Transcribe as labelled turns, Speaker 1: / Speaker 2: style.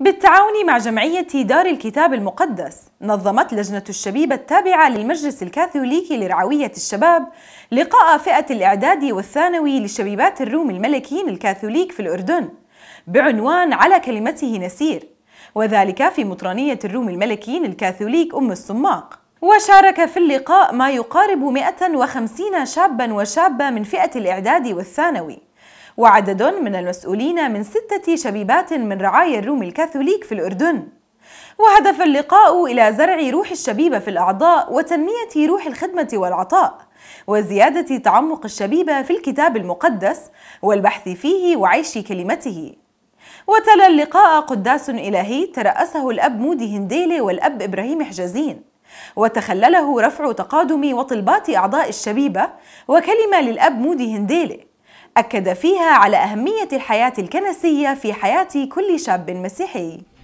Speaker 1: بالتعاون مع جمعية دار الكتاب المقدس نظمت لجنة الشبيبة التابعة للمجلس الكاثوليكي لرعوية الشباب لقاء فئة الإعداد والثانوي لشبيبات الروم الملكيين الكاثوليك في الأردن بعنوان على كلمته نسير وذلك في مطرانية الروم الملكيين الكاثوليك أم السماق وشارك في اللقاء ما يقارب 150 شابا وشابة من فئة الإعداد والثانوي وعدد من المسؤولين من ستة شبيبات من رعايا الروم الكاثوليك في الأردن وهدف اللقاء إلى زرع روح الشبيبة في الأعضاء وتنمية روح الخدمة والعطاء وزيادة تعمق الشبيبة في الكتاب المقدس والبحث فيه وعيش كلمته وتلا اللقاء قداس إلهي ترأسه الأب مودي هنديلي والأب إبراهيم حجازين وتخلله رفع تقادم وطلبات أعضاء الشبيبة وكلمة للأب مودي هنديلي أكد فيها على أهمية الحياة الكنسية في حياة كل شاب مسيحي